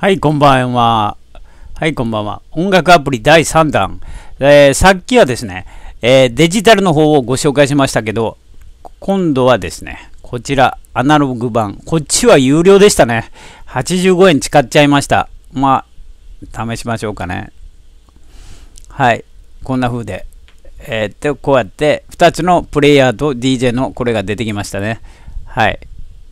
はい、こんばんは。はい、こんばんは。音楽アプリ第3弾。えー、さっきはですね、えー、デジタルの方をご紹介しましたけど、今度はですね、こちら、アナログ版。こっちは有料でしたね。85円使っちゃいました。まあ、試しましょうかね。はい、こんな風で。えー、っと、こうやって、2つのプレイヤーと DJ のこれが出てきましたね。はい。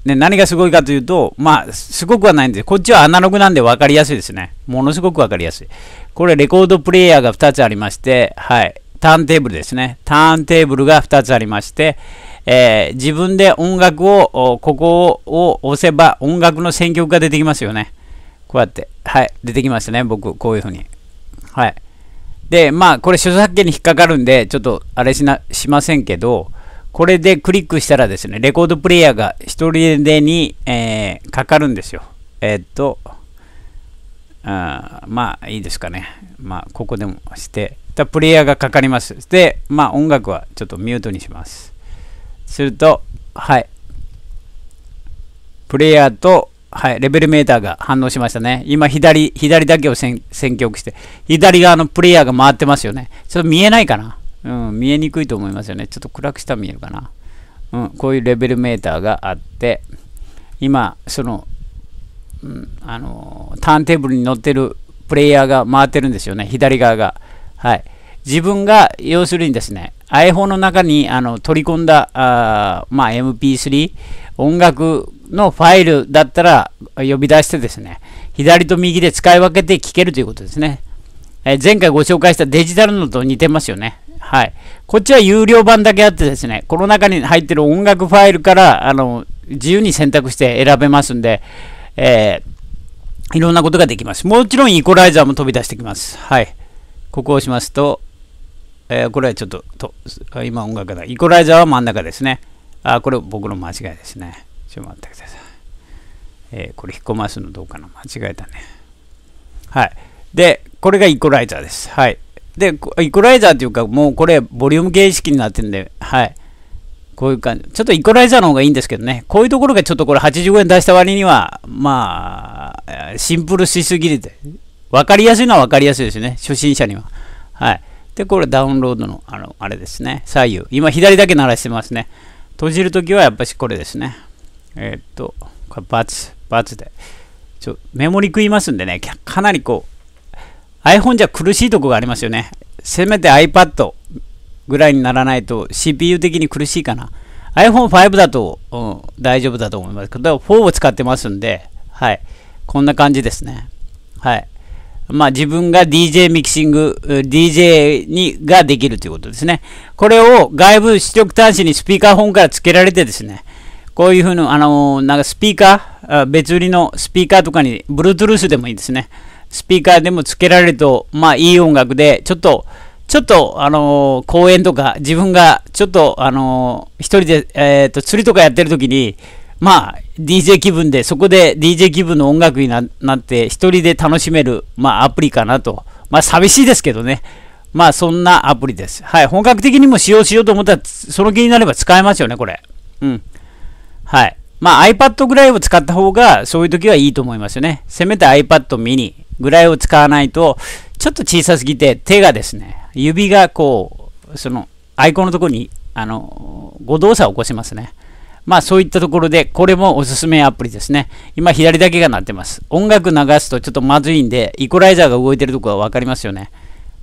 で何がすごいかというと、まあ、すごくはないんです。こっちはアナログなんで分かりやすいですね。ものすごく分かりやすい。これ、レコードプレイヤーが2つありまして、はい。ターンテーブルですね。ターンテーブルが2つありまして、えー、自分で音楽を、ここを押せば音楽の選曲が出てきますよね。こうやって。はい。出てきましたね。僕、こういうふうに。はい。で、まあ、これ著作権に引っかかるんで、ちょっとあれしな、しませんけど、これでクリックしたらですね、レコードプレイヤーが一人でに、えー、かかるんですよ。えー、っと、あまあいいですかね。まあここでもして、たプレイヤーがかかります。で、まあ音楽はちょっとミュートにします。すると、はい。プレイヤーと、はい、レベルメーターが反応しましたね。今、左、左だけを選曲して、左側のプレイヤーが回ってますよね。ちょっと見えないかなうん、見えにくいと思いますよね。ちょっと暗くしたら見えるかな。うん、こういうレベルメーターがあって、今、その、うん、あのー、ターンテーブルに乗ってるプレイヤーが回ってるんですよね、左側が。はい。自分が、要するにですね、iPhone の中にあの取り込んだ、あまあ、MP3、音楽のファイルだったら呼び出してですね、左と右で使い分けて聴けるということですね。え前回ご紹介したデジタルのと似てますよね。はい。こっちは有料版だけあってですね、この中に入ってる音楽ファイルから、あの、自由に選択して選べますんで、えー、いろんなことができます。もちろんイコライザーも飛び出してきます。はい。ここを押しますと、えー、これはちょっと、と今音楽がイコライザーは真ん中ですね。あ、これ僕の間違いですね。ちょっと待ってください。えー、これ引っ込ますのどうかな間違えたね。はい。で、これがイコライザーです。はい。で、イコライザーっていうか、もうこれ、ボリューム形式になってんで、はい。こういう感じ。ちょっとイコライザーの方がいいんですけどね。こういうところがちょっとこれ85円出した割には、まあ、シンプルしすぎで。分かりやすいのは分かりやすいですね。初心者には。はい。で、これダウンロードの、あの、あれですね。左右。今、左だけ鳴らしてますね。閉じるときはやっぱしこれですね。えー、っと、これ、バツ、バツで。ちょ、メモリ食いますんでね、かなりこう、iPhone じゃ苦しいとこがありますよね。せめて iPad ぐらいにならないと CPU 的に苦しいかな。iPhone5 だと、うん、大丈夫だと思いますけど、4を使ってますんで、はい。こんな感じですね。はい。まあ自分が DJ ミキシング、DJ にができるということですね。これを外部出力端子にスピーカー本から付けられてですね、こういうふうな、あのー、なんかスピーカー、別売りのスピーカーとかに、Bluetooth でもいいですね。スピーカーでもつけられると、まあいい音楽で、ちょっと、ちょっと、あのー、公園とか、自分が、ちょっと、あのー、一人で、えっ、ー、と、釣りとかやってる時に、まあ、DJ 気分で、そこで DJ 気分の音楽になって、一人で楽しめる、まあ、アプリかなと。まあ、寂しいですけどね。まあ、そんなアプリです。はい。本格的にも使用しようと思ったら、その気になれば使えますよね、これ。うん。はい。まあ、iPad ぐらいを使った方が、そういう時はいいと思いますよね。せめて iPad mini。ぐらいを使わないと、ちょっと小さすぎて手がですね、指がこう、そのアイコンのところに、あの、誤動作を起こしますね。まあそういったところで、これもおすすめアプリですね。今左だけが鳴ってます。音楽流すとちょっとまずいんで、イコライザーが動いてるところはわかりますよね。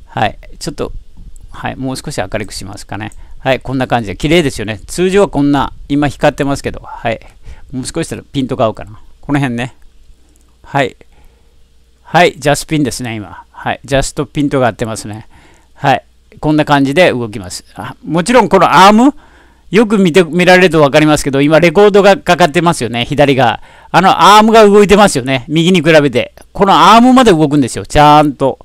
はい。ちょっと、はい。もう少し明るくしますかね。はい。こんな感じで、綺麗ですよね。通常はこんな、今光ってますけど、はい。もう少ししたらピント変わうかな。この辺ね。はい。はい、ジャスピンですね、今。はい、ジャストピントが合ってますね。はい、こんな感じで動きます。あもちろん、このアーム、よく見て見られると分かりますけど、今、レコードがかかってますよね、左が。あのアームが動いてますよね、右に比べて。このアームまで動くんですよ、ちゃんと。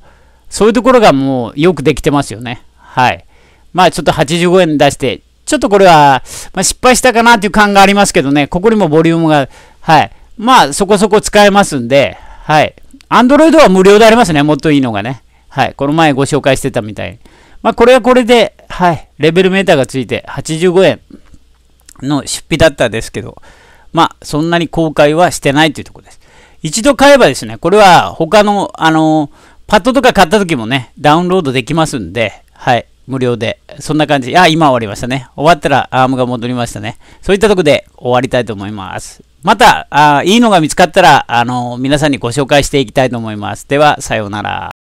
そういうところがもうよくできてますよね。はい。まあ、ちょっと85円出して、ちょっとこれは、まあ、失敗したかなという感がありますけどね、ここにもボリュームが、はい。まあ、そこそこ使えますんで、はい。アンドロイドは無料でありますね。もっといいのがね。はい。この前ご紹介してたみたいに。まあ、これはこれで、はい。レベルメーターがついて85円の出費だったですけど、まあ、そんなに公開はしてないというところです。一度買えばですね、これは他の、あの、パッドとか買った時もね、ダウンロードできますんで、はい。無料で。そんな感じ。あ、今終わりましたね。終わったらアームが戻りましたね。そういったとこで終わりたいと思います。また、あいいのが見つかったら、あの、皆さんにご紹介していきたいと思います。では、さようなら。